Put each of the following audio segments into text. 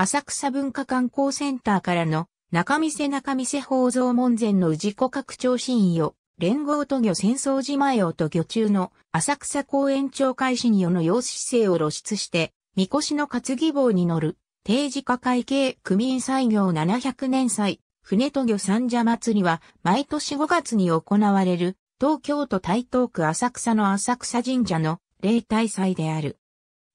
浅草文化観光センターからの中見世中見世宝蔵門前の氏子拡張新を連合都漁戦争時前をと漁中の浅草公園町会によの様子姿勢を露出して、みこしの担ぎ棒に乗る、定時化会計組員採業700年祭、船都漁三社祭りは毎年5月に行われる、東京都台東区浅草の浅草神社の例大祭である。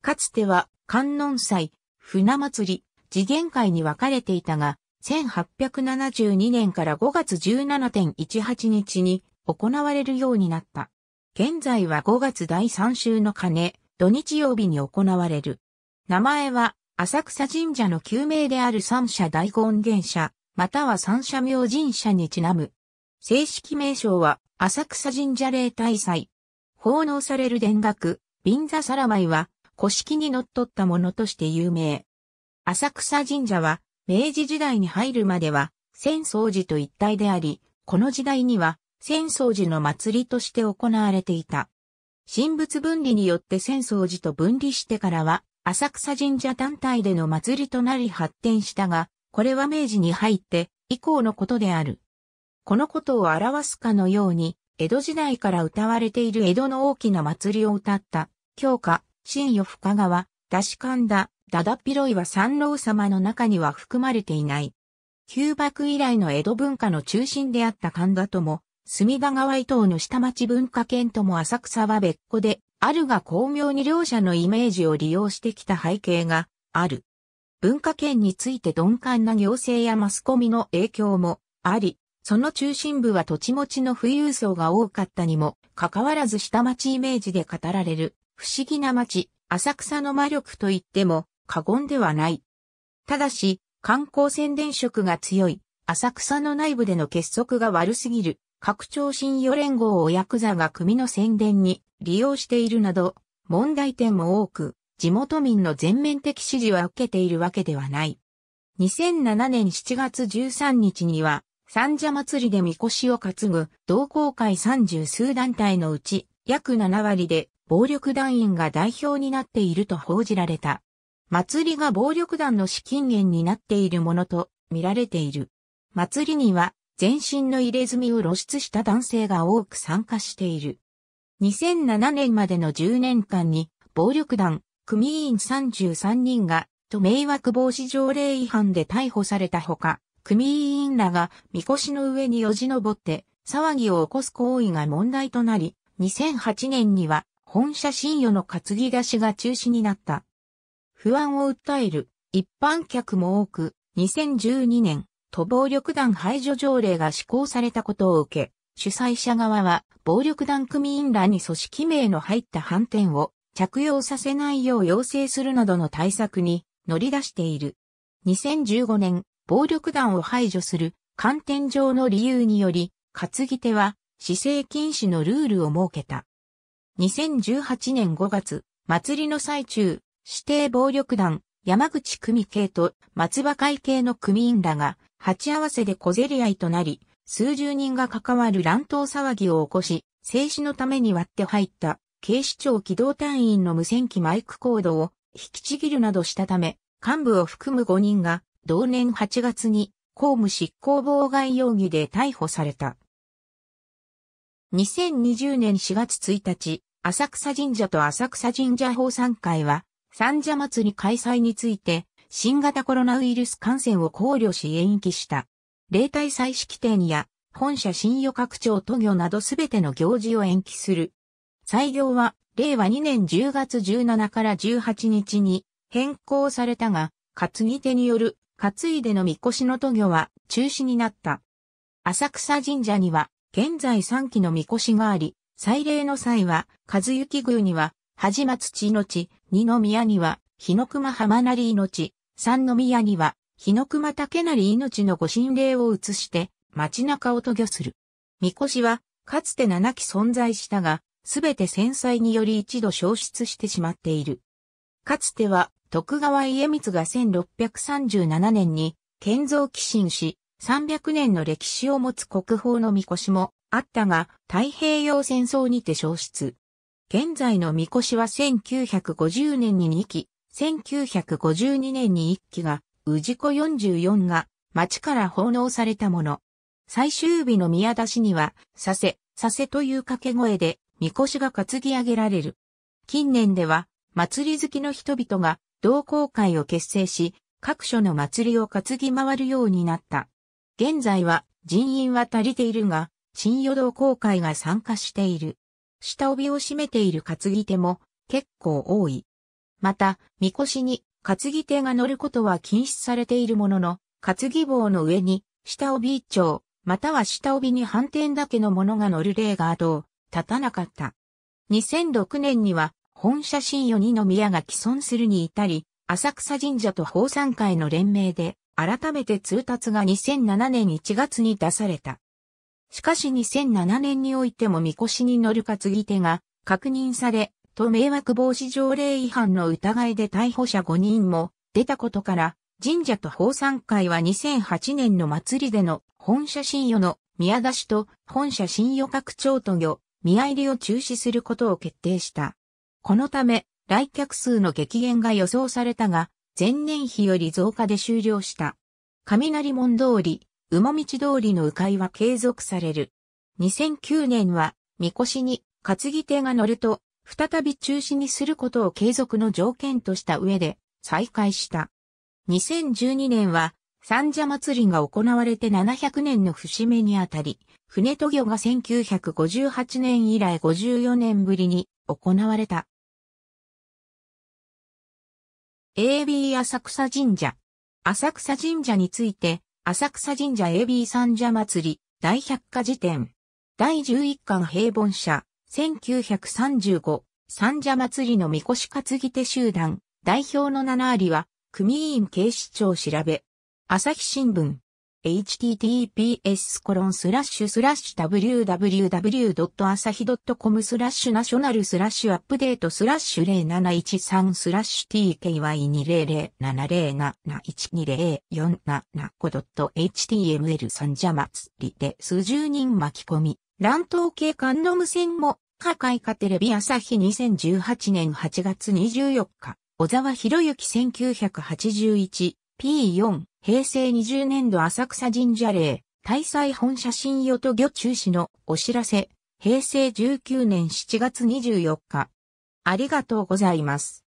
かつては観音祭、船祭り、次元界に分かれていたが、1872年から5月17.18日に行われるようになった。現在は5月第3週の鐘、土日曜日に行われる。名前は、浅草神社の旧名である三社大根源社、または三社明神社にちなむ。正式名称は、浅草神社霊大祭。奉納される田楽、便座皿舞は、古式に則っったものとして有名。浅草神社は、明治時代に入るまでは、浅草寺と一体であり、この時代には、浅草寺の祭りとして行われていた。神仏分離によって浅草寺と分離してからは、浅草神社単体での祭りとなり発展したが、これは明治に入って以降のことである。このことを表すかのように、江戸時代から歌われている江戸の大きな祭りを歌った、京科新夜深川、出し神田、ただピロイは三郎様の中には含まれていない。旧幕以来の江戸文化の中心であった神田とも、隅田川伊東の下町文化圏とも浅草は別個で、あるが巧妙に両者のイメージを利用してきた背景がある。文化圏について鈍感な行政やマスコミの影響もあり、その中心部は土地持ちの富裕層が多かったにも、かかわらず下町イメージで語られる、不思議な町、浅草の魔力といっても、過言ではない。ただし、観光宣伝色が強い、浅草の内部での結束が悪すぎる、拡張信用連合をヤクザが組の宣伝に利用しているなど、問題点も多く、地元民の全面的支持は受けているわけではない。2007年7月13日には、三社祭りでみこしを担ぐ同好会30数団体のうち、約7割で暴力団員が代表になっていると報じられた。祭りが暴力団の資金源になっているものと見られている。祭りには全身の入れ墨を露出した男性が多く参加している。2007年までの10年間に暴力団組員33人がと迷惑防止条例違反で逮捕されたほか、組員らがみこしの上によじ登って騒ぎを起こす行為が問題となり、2008年には本社信用の担ぎ出しが中止になった。不安を訴える一般客も多く、2012年、都暴力団排除条例が施行されたことを受け、主催者側は暴力団組員らに組織名の入った反転を着用させないよう要請するなどの対策に乗り出している。2015年、暴力団を排除する観点上の理由により、担ぎ手は、姿勢禁止のルールを設けた。2018年5月、祭りの最中、指定暴力団、山口組系と松葉会系の組員らが、鉢合わせで小競り合いとなり、数十人が関わる乱闘騒ぎを起こし、静止のために割って入った警視庁機動隊員の無線機マイクコードを引きちぎるなどしたため、幹部を含む5人が同年8月に公務執行妨害容疑で逮捕された。2020年4月1日、浅草神社と浅草神社法参会は三社祭り開催について、新型コロナウイルス感染を考慮し延期した。例大祭式典や、本社新予拡張都業などすべての行事を延期する。採業は、令和2年10月17から18日に変更されたが、担ぎ手による担いでのみこしの都業は中止になった。浅草神社には現在3期のみこしがあり、祭礼の際は、和幸宮には始松地の地、二宮には、日の熊浜成命、三宮には、日の熊竹成命のご神霊を移して、街中を渡御する。こ輿は、かつて七期存在したが、すべて戦災により一度消失してしまっている。かつては、徳川家光が1637年に、建造寄進し、300年の歴史を持つ国宝のこ輿もあったが、太平洋戦争にて消失。現在の神輿は1950年に2期、1952年に1期が、氏子44が町から奉納されたもの。最終日の宮出しには、させ、させという掛け声で、神輿が担ぎ上げられる。近年では、祭り好きの人々が同好会を結成し、各所の祭りを担ぎ回るようになった。現在は人員は足りているが、新与同好会が参加している。下帯を占めている担ぎ手も結構多い。また、みこしに担ぎ手が乗ることは禁止されているものの、担ぎ棒の上に下帯一丁、または下帯に反転だけのものが乗る例が後を立たなかった。2006年には本写真四二宮が既存するに至り、浅草神社と宝山会の連名で改めて通達が2007年1月に出された。しかし2007年においてもみこしに乗る担ぎ手が確認され、と迷惑防止条例違反の疑いで逮捕者5人も出たことから、神社と法産会は2008年の祭りでの本社信用の宮出しと本社信用拡張と御見入りを中止することを決定した。このため、来客数の激減が予想されたが、前年比より増加で終了した。雷門通り、馬道通りの迂回は継続される。2009年は、みこしに担ぎ手が乗ると、再び中止にすることを継続の条件とした上で、再開した。2012年は、三社祭りが行われて700年の節目にあたり、船渡御が1958年以来54年ぶりに行われた。AB 浅草神社。浅草神社について、浅草神社 AB 三社祭り、第百科辞典。第11巻平凡社、1935、三社祭りのみこ担ぎ手集団、代表の七割は、組員警視庁調べ。朝日新聞。https://www.asahi.com スラッシュナショナルスラッシュアップデートスラッシュ0713スラッシュ tky2007071200475.html 三社祭りで数十人巻き込み、乱闘警官の無線も、破壊化テレビ朝日2018年8月24日、小沢博之1981 P4 平成20年度浅草神社礼、大祭本写真与と御中止のお知らせ、平成19年7月24日。ありがとうございます。